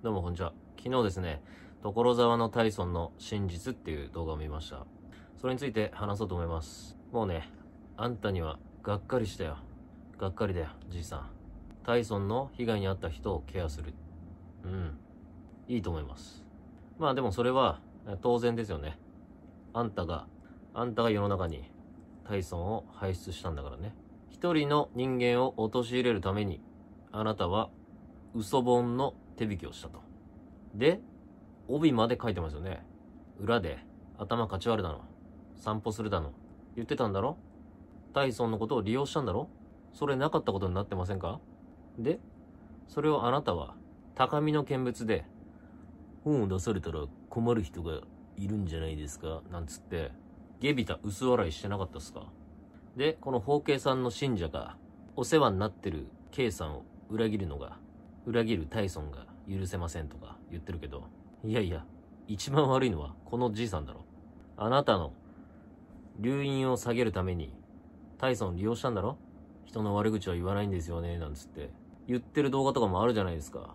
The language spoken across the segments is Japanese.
どうもこんにちは。昨日ですね、所沢のタイソンの真実っていう動画を見ました。それについて話そうと思います。もうね、あんたにはがっかりしたよ。がっかりだよ、じいさん。タイソンの被害に遭った人をケアする。うん。いいと思います。まあでもそれは当然ですよね。あんたが、あんたが世の中にタイソンを輩出したんだからね。一人の人間を陥れるために、あなたは嘘本の手引きをしたと。で、帯まで書いてますよね。裏で、頭かち割るだの、散歩するだの、言ってたんだろタイソンのことを利用したんだろそれなかったことになってませんかで、それをあなたは、高みの見物で、本を出されたら困る人がいるんじゃないですかなんつって、下ビた薄笑いしてなかったっすかで、この包茎さんの信者が、お世話になってる K さんを裏切るのが、裏切るタイソンが許せませんとか言ってるけど、いやいや、一番悪いのはこのじいさんだろ。あなたの留飲を下げるためにタイソン利用したんだろ人の悪口は言わないんですよね、なんつって。言ってる動画とかもあるじゃないですか。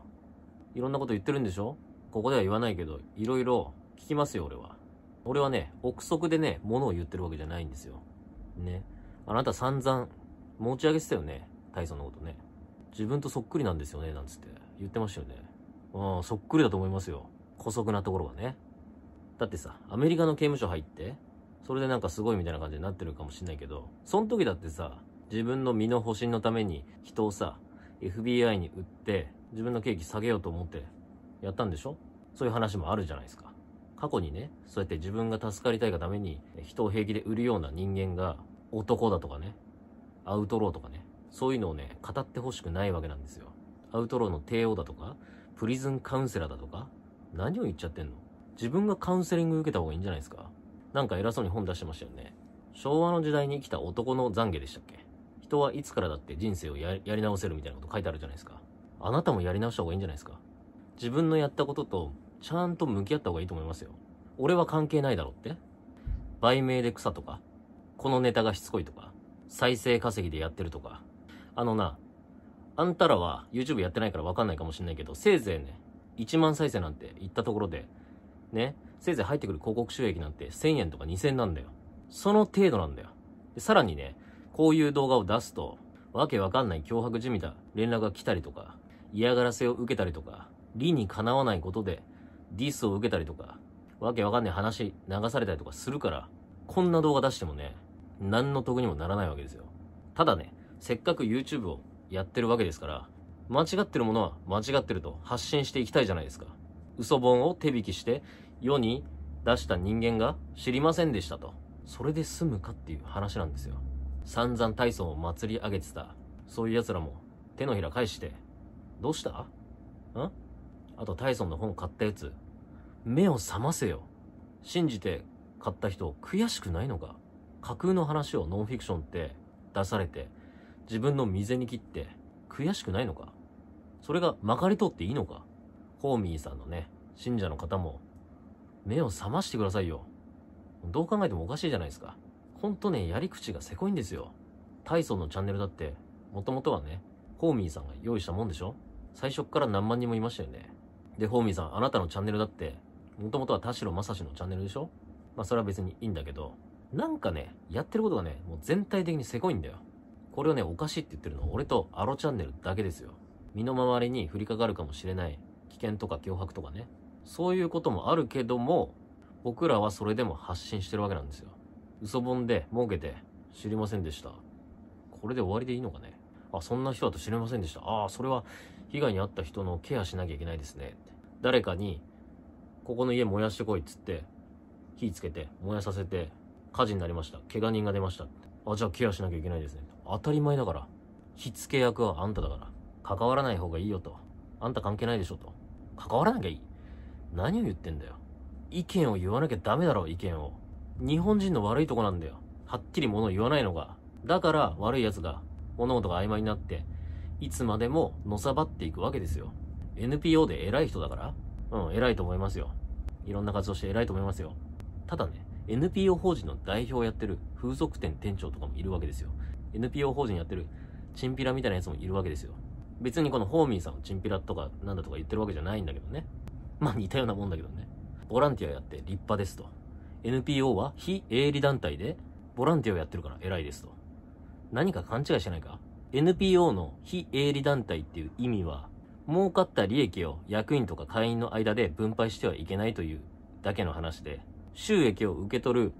いろんなこと言ってるんでしょここでは言わないけど、いろいろ聞きますよ、俺は。俺はね、憶測でね、物を言ってるわけじゃないんですよ。ね。あなた散々、持ち上げてたよね。タイソンのことね。自分とそっくりなんですよね、なんつって言ってましたよね。うん、そっくりだと思いますよ。古速なところがね。だってさ、アメリカの刑務所入って、それでなんかすごいみたいな感じになってるかもしんないけど、その時だってさ、自分の身の保身のために人をさ、FBI に売って、自分の刑期下げようと思ってやったんでしょそういう話もあるじゃないですか。過去にね、そうやって自分が助かりたいがために、人を平気で売るような人間が、男だとかね、アウトローとかね、そういうのをね、語ってほしくないわけなんですよ。アウトローの帝王だとか、プリズンカウンセラーだとか、何を言っちゃってんの自分がカウンセリング受けた方がいいんじゃないですかなんか偉そうに本出してましたよね。昭和の時代に生きた男の懺悔でしたっけ人はいつからだって人生をやり直せるみたいなこと書いてあるじゃないですか。あなたもやり直した方がいいんじゃないですか自分のやったことと、ちゃんと向き合った方がいいと思いますよ。俺は関係ないだろって売名で草とか、このネタがしつこいとか、再生稼ぎでやってるとか、あのな、あんたらは YouTube やってないからわかんないかもしんないけど、せいぜいね、1万再生なんて言ったところで、ね、せいぜい入ってくる広告収益なんて1000円とか2000円なんだよ。その程度なんだよ。さらにね、こういう動画を出すと、わけわかんない脅迫じみた連絡が来たりとか、嫌がらせを受けたりとか、理にかなわないことで、ディスを受けたりとか、わけわかんない話流されたりとかするから、こんな動画出してもね、何の得にもならないわけですよ。ただね、せっかく YouTube をやってるわけですから、間違ってるものは間違ってると発信していきたいじゃないですか。嘘本を手引きして世に出した人間が知りませんでしたと。それで済むかっていう話なんですよ。散々体操を祭り上げてた、そういう奴らも手のひら返して、どうしたんあとタイソンの本買ったやつ、目を覚ませよ。信じて買った人悔しくないのか架空の話をノンフィクションって出されて、自分の未然に切って、悔しくないのかそれがまかり通っていいのかホーミーさんのね、信者の方も、目を覚ましてくださいよ。どう考えてもおかしいじゃないですか。ほんとね、やり口がせこいんですよ。タイソンのチャンネルだって、もともとはね、ホーミーさんが用意したもんでしょ最初から何万人もいましたよね。で、ホーミーさん、あなたのチャンネルだって、もともとは田代正史のチャンネルでしょまあそれは別にいいんだけど、なんかね、やってることがね、もう全体的にせこいんだよ。これをね、おかしいって言ってるのは俺とアロチャンネルだけですよ。身の回りに降りかかるかもしれない危険とか脅迫とかね。そういうこともあるけども、僕らはそれでも発信してるわけなんですよ。嘘本で儲けて知りませんでした。これで終わりでいいのかねあ、そんな人だと知れませんでした。ああ、それは被害に遭った人のケアしなきゃいけないですね。誰かに、ここの家燃やしてこいっつって、火つけて燃やさせて火事になりました。怪我人が出ました。あ、じゃあケアしなきゃいけないですね。当たり前だから。火付け役はあんただから。関わらない方がいいよと。あんた関係ないでしょと。関わらなきゃいい。何を言ってんだよ。意見を言わなきゃダメだろ、意見を。日本人の悪いとこなんだよ。はっきり物を言わないのが。だから悪い奴が物事が曖昧になって、いつまでものさばっていくわけですよ。NPO で偉い人だからうん、偉いと思いますよ。いろんな活動して偉いと思いますよ。ただね、NPO 法人の代表をやってる風俗店店長とかもいるわけですよ。NPO 法人やってるチンピラみたいなやつもいるわけですよ。別にこのホーミーさんをチンピラとかなんだとか言ってるわけじゃないんだけどね。まあ似たようなもんだけどね。ボランティアやって立派ですと。NPO は非営利団体でボランティアをやってるから偉いですと。何か勘違いしてないか ?NPO の非営利団体っていう意味は、儲かった利益を役員とか会員の間で分配してはいけないというだけの話で、収益を受け取る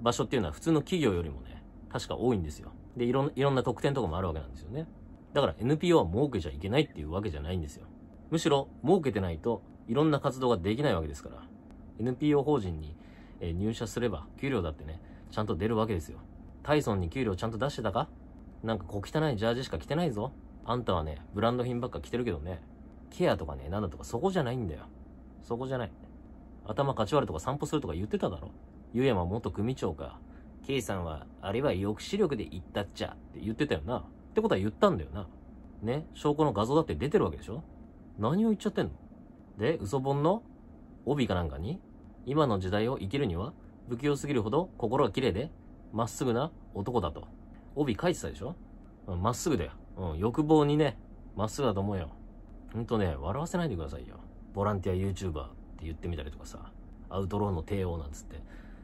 場所っていうのは普通の企業よりもね、確か多いんですよ。で、いろんいろんな特典とかもあるわけなんですよね。だから NPO は儲けちゃいけないっていうわけじゃないんですよ。むしろ儲けてないといろんな活動ができないわけですから。NPO 法人に入社すれば給料だってね、ちゃんと出るわけですよ。タイソンに給料ちゃんと出してたかなんか小汚いジャージしか着てないぞ。あんたはね、ブランド品ばっか着てるけどね、ケアとかね、なんだとかそこじゃないんだよ。そこじゃない。頭かち割るとか散歩するとか言ってただろ。ゆえやま元組長か、K さんは、あれは抑止力で言ったっちゃって言ってたよな。ってことは言ったんだよな。ね、証拠の画像だって出てるわけでしょ何を言っちゃってんので、嘘本の帯かなんかに、今の時代を生きるには、不器用すぎるほど心が綺麗で、まっすぐな男だと。帯書いてたでしょまっすぐだよ。うん、欲望にね、まっすぐだと思うよ。ほんとね、笑わせないでくださいよ。ボランティア YouTuber って言ってみたりとかさ、アウトローの帝王なんつって、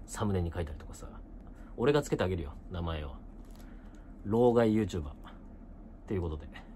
サムネに書いたりとかさ、俺がつけてあげるよ、名前を。老害 YouTuber。ということで。